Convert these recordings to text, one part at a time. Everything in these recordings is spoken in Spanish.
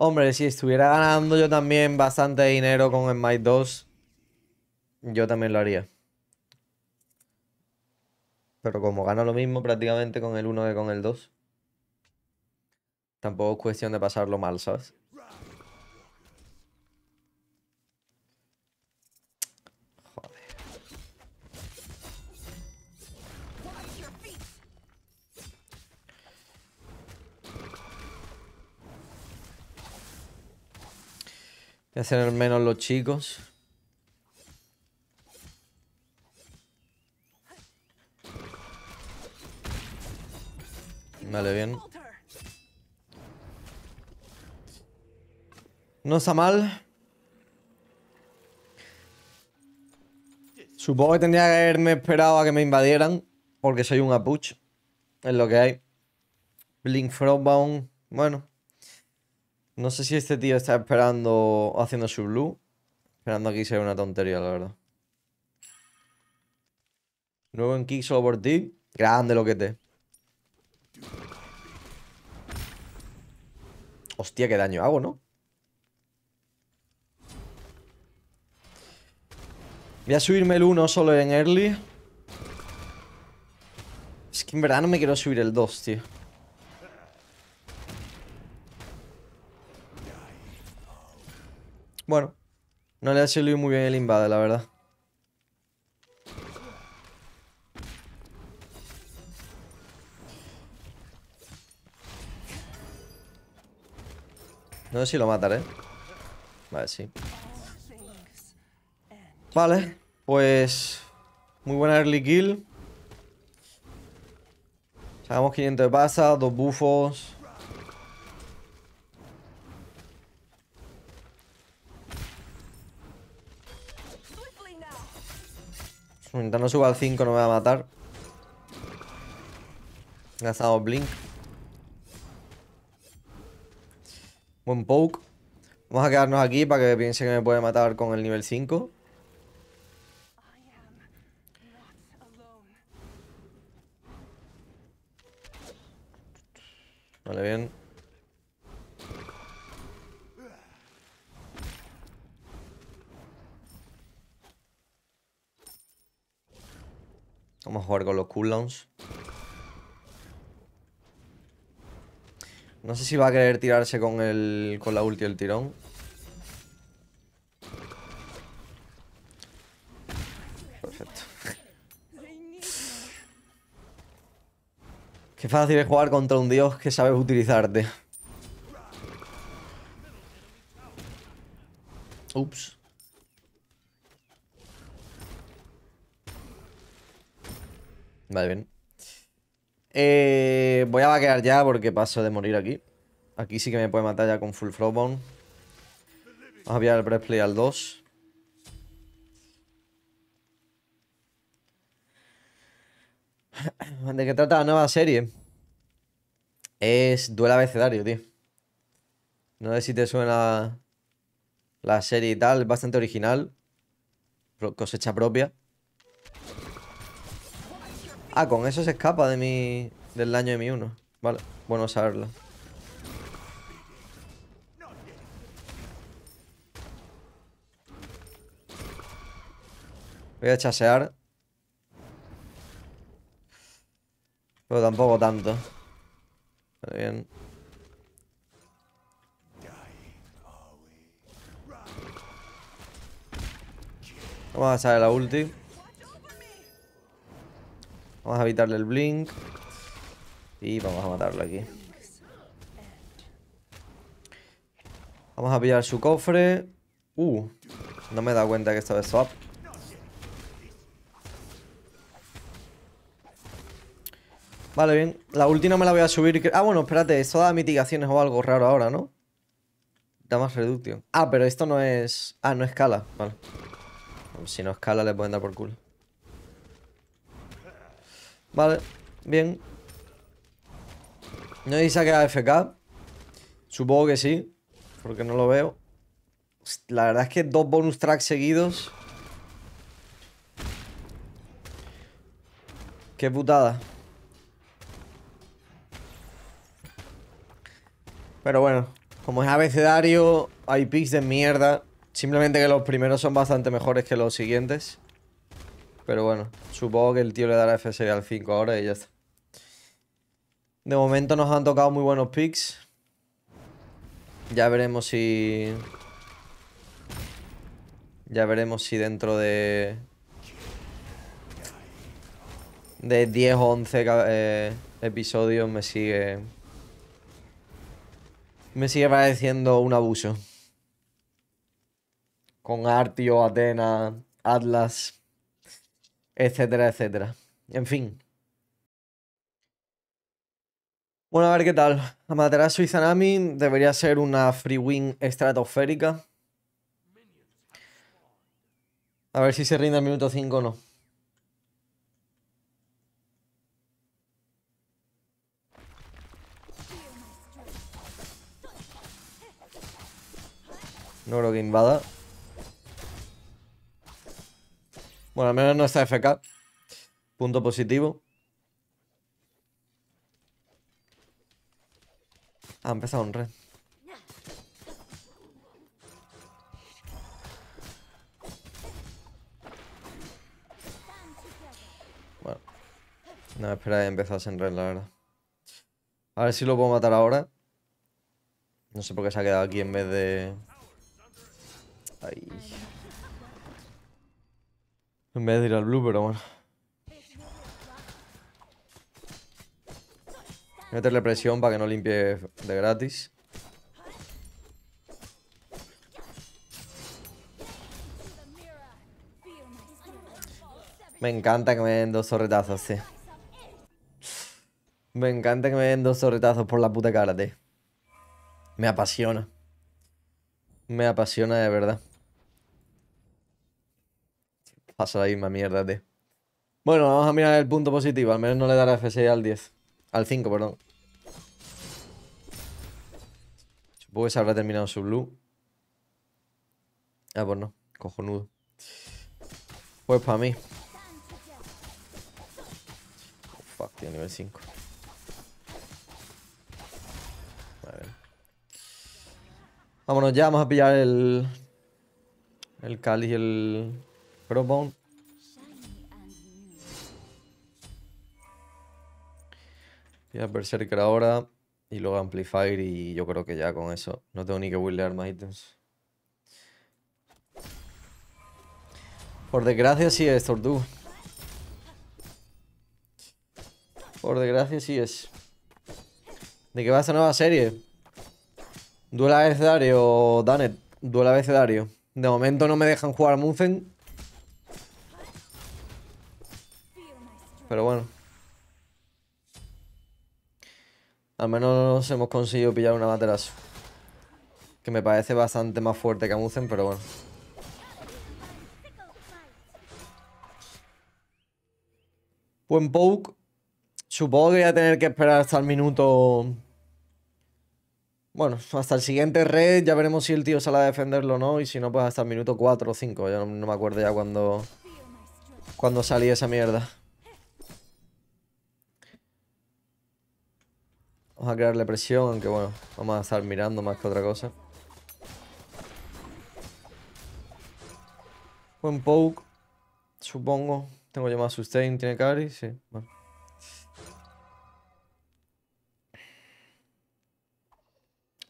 Hombre, si estuviera ganando yo también bastante dinero con el Might 2, yo también lo haría. Pero como gano lo mismo prácticamente con el 1 que con el 2, tampoco es cuestión de pasarlo mal, ¿sabes? Que al menos los chicos. Vale, bien. No está mal. Supongo que tendría que haberme esperado a que me invadieran. Porque soy un apuch. Es lo que hay. Blink Frostbound. Bueno. No sé si este tío está esperando, haciendo su blue. Esperando aquí sea una tontería, la verdad. Nuevo en kick solo por ti. Grande lo que te. Hostia, qué daño hago, ¿no? Voy a subirme el 1 solo en early. Es que en verdad no me quiero subir el 2, tío. Bueno, no le ha salido muy bien el invade, la verdad. No sé si lo mataré. Vale, sí. Vale, pues... Muy buena early kill. Sacamos 500 de pasa, dos bufos... Mientras no suba al 5 no me va a matar. Gastado Blink. Buen poke. Vamos a quedarnos aquí para que piense que me puede matar con el nivel 5. con los cooldowns. No sé si va a querer tirarse con, el, con la ulti el tirón. Perfecto. Qué fácil es jugar contra un dios que sabes utilizarte. Ups. Vale, bien. Eh, voy a vaquear ya porque paso de morir aquí. Aquí sí que me puede matar ya con full flowbone. Vamos a pillar el play al 2. ¿De qué trata la nueva serie? Es Duela Abecedario, tío. No sé si te suena la serie y tal. Es bastante original. Cosecha propia. Ah, con eso se escapa de mi... Del daño de mi uno. Vale, bueno saberlo. Voy a chasear. Pero tampoco tanto. Está bien. Vamos a hacer la ulti. Vamos a evitarle el blink. Y vamos a matarlo aquí. Vamos a pillar su cofre. Uh, no me he dado cuenta que estaba swap. Vale, bien. La última me la voy a subir. Ah, bueno, espérate. Esto da mitigaciones o algo raro ahora, ¿no? Da más reducción. Ah, pero esto no es... Ah, no escala. Vale. Si no escala le pueden dar por culo. Vale, bien. No dice que FK Supongo que sí, porque no lo veo. La verdad es que dos bonus tracks seguidos. Qué putada. Pero bueno, como es abecedario, hay picks de mierda. Simplemente que los primeros son bastante mejores que los siguientes. Pero bueno, supongo que el tío le dará f al 5 ahora y ya está. De momento nos han tocado muy buenos picks. Ya veremos si... Ya veremos si dentro de... De 10 o 11 episodios me sigue... Me sigue pareciendo un abuso. Con Artio, Atena, Atlas etcétera, etcétera. En fin. Bueno, a ver qué tal. Amaterasu y Zanami debería ser una free win estratosférica. A ver si se rinde al minuto 5 o no. No creo que invada. Bueno, al menos no está FK. Punto positivo. Ha ah, empezado un red. Bueno. No espera he empezado en red, la verdad. A ver si lo puedo matar ahora. No sé por qué se ha quedado aquí en vez de... En vez de ir al blue, pero bueno. Meterle presión para que no limpie de gratis. Me encanta que me den dos sorretazos, sí. Me encanta que me den dos sorretazos por la puta cara, tío. Me apasiona. Me apasiona de verdad pasa la misma mierda, tío. Bueno, vamos a mirar el punto positivo. Al menos no le dará F6 al 10. Al 5, perdón. Supongo que se habrá terminado su blue. Ah, pues no. Cojonudo. Pues para mí. Oh, fuck, tío, nivel 5. A Vámonos ya, vamos a pillar el... El cali y el... Bone. Voy a Berserker ahora y luego Amplifier y yo creo que ya con eso. No tengo ni que willear más ítems. Por desgracia sí es, Tordu. Por desgracia sí es. ¿De qué va esta nueva serie? Duela o Danet. Duela Dario? De momento no me dejan jugar Muzen. Pero bueno. Al menos hemos conseguido pillar una matelas Que me parece bastante más fuerte que Amuzen, pero bueno. Buen poke. Supongo que voy a tener que esperar hasta el minuto... Bueno, hasta el siguiente red ya veremos si el tío sale a defenderlo o no. Y si no, pues hasta el minuto 4 o 5. ya no, no me acuerdo ya cuando, cuando salí esa mierda. Vamos a crearle presión, aunque bueno, vamos a estar mirando más que otra cosa. Buen poke, supongo. Tengo más sustain, tiene carry sí.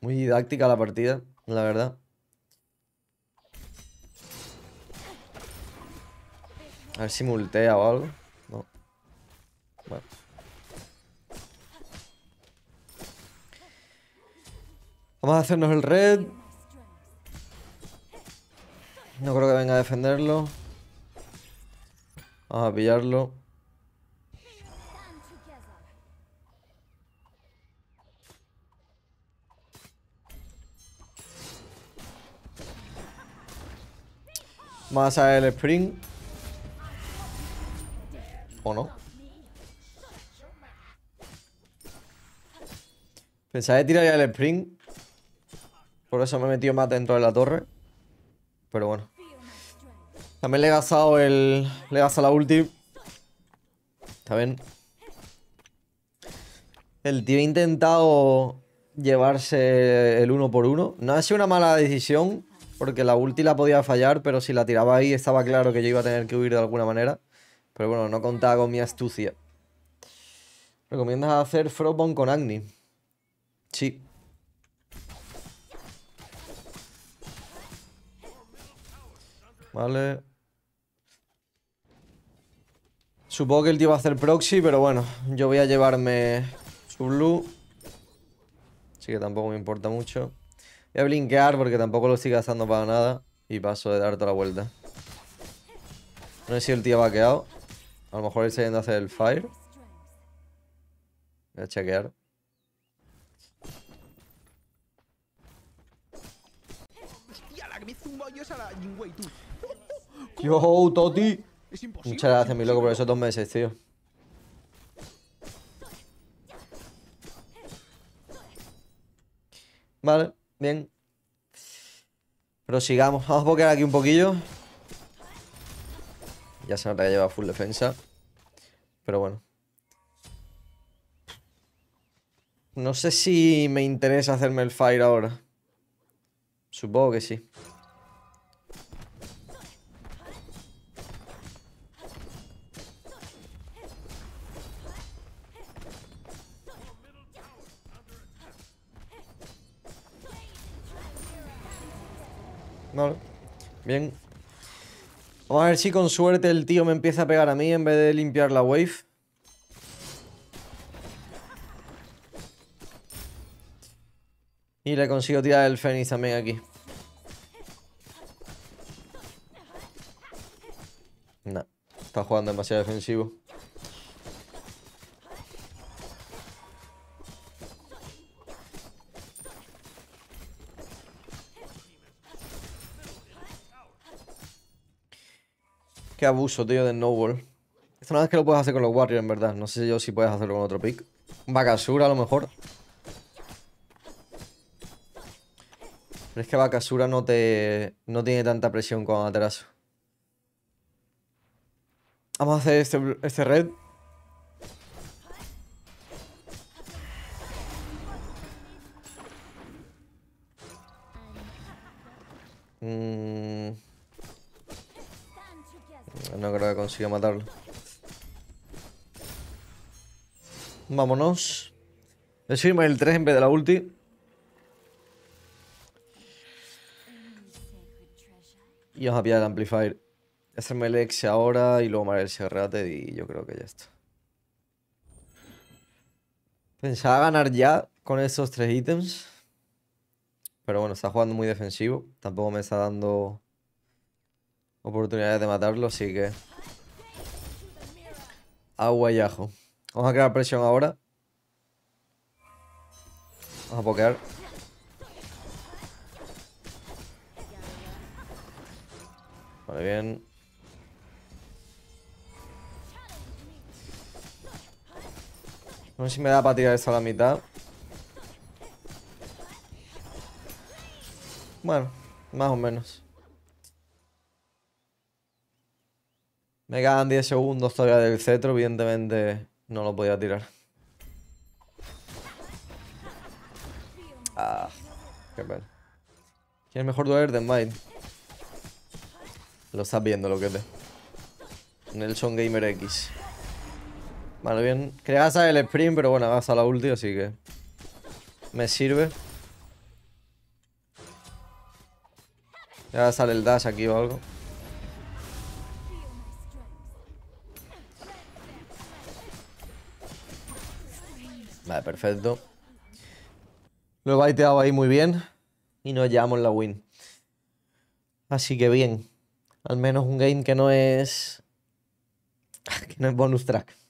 Muy didáctica la partida, la verdad. A ver si multea o algo. No. Bueno. Vamos a hacernos el red. No creo que venga a defenderlo. Vamos a pillarlo. ¿Más a el spring ¿O no? Pensaba tirar ya el sprint por eso me he metido más dentro de la torre. Pero bueno. También le he gastado el... Le he gastado la ulti. Está bien. El tío ha intentado llevarse el uno por uno. No ha sido una mala decisión, porque la ulti la podía fallar, pero si la tiraba ahí estaba claro que yo iba a tener que huir de alguna manera. Pero bueno, no contaba con mi astucia. ¿Recomiendas hacer Frostbone con Agni? Sí. Vale. Supongo que el tío va a hacer proxy, pero bueno, yo voy a llevarme su blue. Así que tampoco me importa mucho. Voy a blinkear porque tampoco lo estoy gastando para nada. Y paso de dar toda la vuelta. No sé si el tío ha quedado. A lo mejor él está yendo a hacer el fire. Voy a chequear. Yo, Toti. Muchas gracias, mi loco, por esos dos meses, tío. Vale, bien. Prosigamos. Vamos a pokear aquí un poquillo. Ya se nota que lleva full defensa. Pero bueno. No sé si me interesa hacerme el fire ahora. Supongo que sí. Bien. Vamos a ver si con suerte el tío me empieza a pegar a mí en vez de limpiar la wave. Y le consigo tirar el Fénix también aquí. No, está jugando demasiado defensivo. Qué abuso, tío, de Snowball. Esto no es que lo puedes hacer con los Warriors, en verdad. No sé yo si puedes hacerlo con otro pick. Bakasura, a lo mejor. Pero es que Bakasura no te. no tiene tanta presión con Atraso. Vamos a hacer este, este red. Mmm. No creo que consiga matarlo. Vámonos. Es el 3 en vez de la ulti. Y vamos a pillar el amplifier. Hacerme este el ex ahora y luego el Serrated y yo creo que ya está. Pensaba ganar ya con esos tres ítems. Pero bueno, está jugando muy defensivo. Tampoco me está dando oportunidades de matarlo, así que... Agua y ajo. Vamos a crear presión ahora. Vamos a pokear. Vale, bien. No sé si me da para tirar esto a la mitad. Bueno, más o menos. Me quedan 10 segundos todavía del cetro, evidentemente no lo podía tirar. Ah, qué pena. ¿Quién es mejor dueler de Mind? Lo estás viendo, lo que te. Nelson Gamer X. Vale, bien. creas el sprint, pero bueno, hasta la ulti, así que. Me sirve. Ya sale el dash aquí o algo. perfecto. Lo he baiteado ahí muy bien. Y nos llevamos la win. Así que bien. Al menos un game que no es... que no es bonus track.